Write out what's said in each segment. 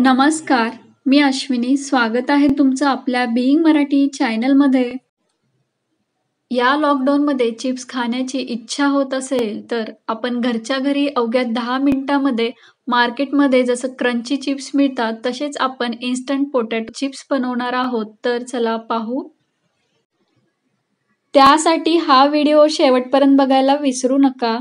नमस्कार मी अश्विनी स्वागत आहे तुमचं आपल्या बिईंग मराठी चॅनलमध्ये या लॉकडाऊनमध्ये चिप्स खाण्याची इच्छा होत असेल तर आपण घरच्या घरी अवघ्या दहा मिनिटांमध्ये मार्केटमध्ये जसं क्रंची चिप्स मिळतात तसेच आपण इन्स्टंट पोटॅटो चिप्स बनवणार आहोत तर चला पाहू त्यासाठी हा व्हिडिओ शेवटपर्यंत बघायला विसरू नका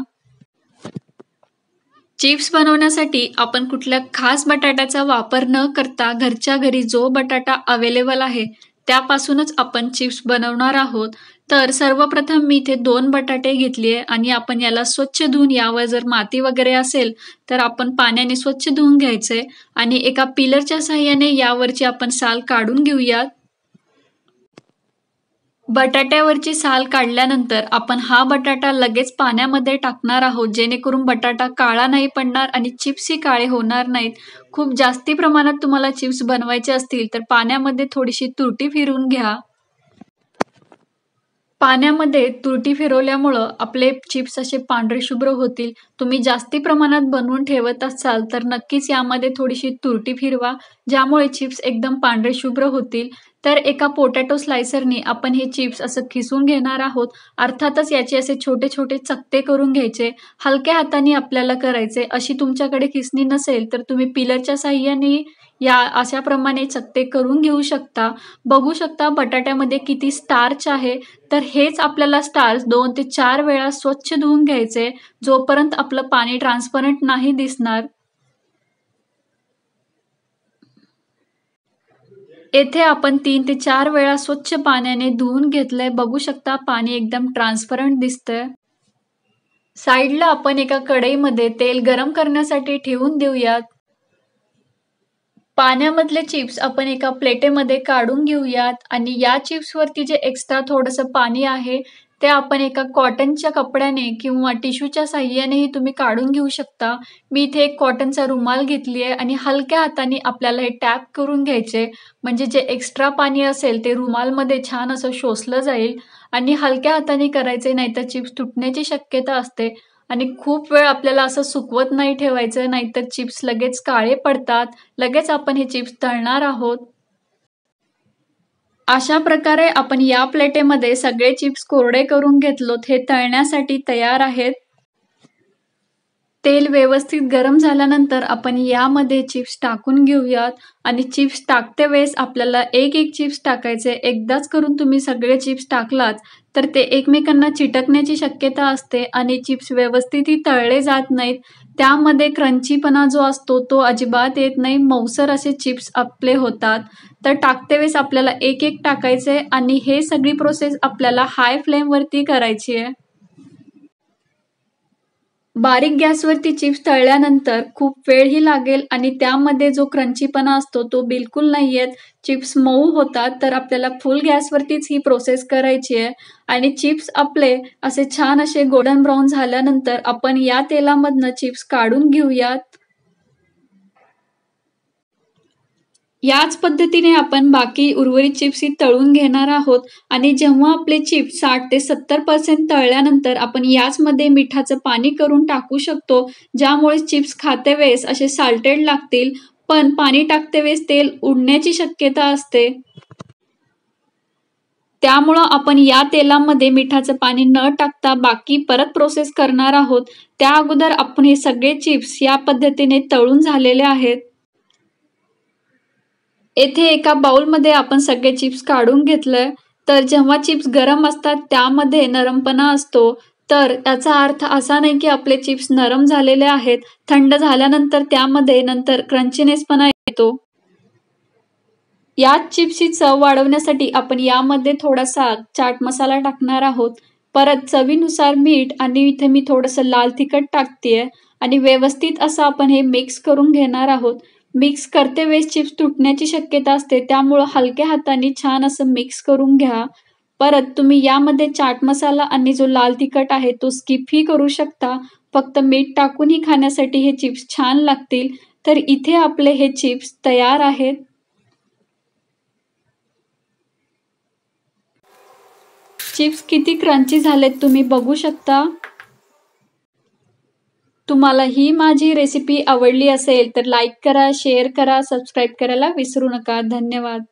चिप्स बनवण्यासाठी आपण कुठल्या खास बटाट्याचा वापर न करता घरच्या घरी जो बटाटा अवेलेबल आहे त्यापासूनच आपण चिप्स बनवणार आहोत तर सर्वप्रथम मी इथे दोन बटाटे घेतली आहे आणि आपण याला स्वच्छ धुवून यावर जर माती वगैरे असेल तर आपण पाण्याने स्वच्छ धुवून घ्यायचे आणि एका पिलरच्या साह्याने यावरची आपण साल काढून घेऊयात बटाट्यावरची साल काढल्यानंतर आपण हा बटाटा लगेच पाण्यामध्ये टाकणार आहोत जेणेकरून बटाटा काळा नाही पडणार आणि चिप्सही काळे होणार नाहीत खूप जास्ती प्रमाणात तुम्हाला चिप्स बनवायचे असतील तर पाण्यामध्ये थोडीशी तुरटी फिरवून घ्या पाण्यामध्ये तुरटी फिरवल्यामुळं आपले चिप्स असे पांढरे शुभ्र होतील तुम्ही जास्ती प्रमाणात बनवून ठेवत असाल तर नक्कीच यामध्ये थोडीशी तुरटी फिरवा ज्यामुळे चिप्स एकदम पांढरे शुभ्र होतील तर एका पोटॅटो स्लायसरनी आपण हे चिप्स असं खिसून घेणार आहोत अर्थातच याचे असे छोटे छोटे चकते करून घ्यायचे हलक्या हाताने आपल्याला करायचे अशी तुमच्याकडे खिसणी नसेल तर तुम्ही पिलरच्या साह्याने या अशा प्रमाणे चकते करून घेऊ शकता बघू शकता बटाट्यामध्ये किती स्टार्च आहे तर हेच आपल्याला स्टार्च दोन ते चार वेळा स्वच्छ धुवून घ्यायचे जोपर्यंत आपलं पाणी ट्रान्सपरंट नाही दिसणार येथे आपण तीन ते चार वेळा स्वच्छ पाण्याने धुवून घेतलंय बघू शकता पाणी एकदम ट्रान्सपरंट दिसतंय साईडला आपण एका कढईमध्ये तेल गरम करण्यासाठी ठेवून देऊयात पाण्यामधले चिप्स आपण एका प्लेटेमध्ये काढून घेऊयात आणि या चिप्सवरती जे एक्स्ट्रा थोडंसं पाणी आहे ते आपण एका कॉटनच्या कपड्याने किंवा टिश्यूच्या साह्यानेही तुम्ही काढून घेऊ शकता मी इथे एक कॉटनचा रुमाल घेतली आहे आणि हलक्या हाताने आपल्याला हे टॅप करून घ्यायचे म्हणजे जे एक्स्ट्रा पाणी असेल ते रुमालमध्ये छान असं शोषलं जाईल आणि हलक्या हाताने करायचे नाहीतर चिप्स तुटण्याची शक्यता असते आणि खूप वेळ आपल्याला असं सुकवत नाही ठेवायचं नाहीतर चिप्स लगेच काळे पडतात लगेच आपण हे चिप्स तळणार आहोत अशा प्रकारे आपण या प्लेटेमध्ये सगळे चिप्स कोरडे करून घेतलो हे तळण्यासाठी तयार आहेत तेल व्यवस्थित गरम झाल्यानंतर आपण यामध्ये चिप्स टाकून घेऊयात आणि चिप्स टाकते वेळेस आपल्याला एक एक चिप्स टाकायचे एकदाच करून तुम्ही सगळे चिप्स टाकलात तर ते एकमेकांना चिटकण्याची शक्यता असते आणि चिप्स व्यवस्थितही तळले जात नाहीत त्यामध्ये क्रंचीपणा जो असतो तो अजिबात येत नाही मौसर असे चिप्स आपले होतात तर टाकते वेळेस आपल्याला एक एक टाकायचे आहे आणि हे सगळी प्रोसेस आपल्याला हाय फ्लेमवरती करायची आहे बारीक गॅसवरती चिप्स तळल्यानंतर खूप वेळ ही लागेल आणि त्यामध्ये जो क्रंचीपणा असतो तो बिलकुल नाही चिप्स मऊ होतात तर आपल्याला फुल गॅसवरतीच ही प्रोसेस करायची आहे आणि चिप्स आपले असे छान असे गोल्डन ब्राऊन झाल्यानंतर आपण या तेलामधनं चिप्स काढून घेऊयात याच पद्धतीने आपण बाकी उर्वरित चिप्स ही तळून घेणार आहोत आणि जेव्हा आपले चिप्स साठ ते सत्तर पर्सेंट तळल्यानंतर आपण याचमध्ये मिठाचं पाणी करून टाकू शकतो ज्यामुळे चिप्स खाते वेळेस असे साल्टेड लागतील पण पाणी टाकते वेळेस तेल उडण्याची शक्यता असते त्यामुळं आपण या तेलामध्ये मिठाचं पाणी न टाकता बाकी परत प्रोसेस करणार आहोत त्या अगोदर आपण हे सगळे चिप्स या पद्धतीने तळून झालेले आहेत येथे एका बाउलमध्ये आपण सगळे चिप्स काढून घेतलंय तर जेव्हा चिप्स गरम असतात त्यामध्ये नरमपणा असतो तर त्याचा अर्थ असा नाही की आपले चिप्स नरम झालेले आहेत थंड झाल्यानंतर त्यामध्ये नंतर क्रंचीनेसपणा येतो या चिप्सची चव वाढवण्यासाठी आपण यामध्ये थोडासा चाट मसाला टाकणार आहोत परत चवीनुसार मीठ आणि इथे मी थोडंसं लाल तिखट टाकतेय आणि व्यवस्थित असं आपण हे मिक्स करून घेणार आहोत मिक्स करते वेळेस चिप्स तुटण्याची शक्यता असते त्यामुळं हलक्या हाताने छान असं मिक्स करून घ्या परत तुम्ही यामध्ये चाट मसाला आणि जो लाल तिखट आहे तो स्किपही करू शकता फक्त मीठ टाकूनही खाण्यासाठी हे चिप्स छान लागतील तर इथे आपले हे चिप्स तयार आहेत चिप्स किती क्रंची झालेत तुम्ही बघू शकता तुम्हाला ही माझी रेसिपी आवडली असेल तर लाईक करा शेअर करा सबस्क्राईब करायला विसरू नका धन्यवाद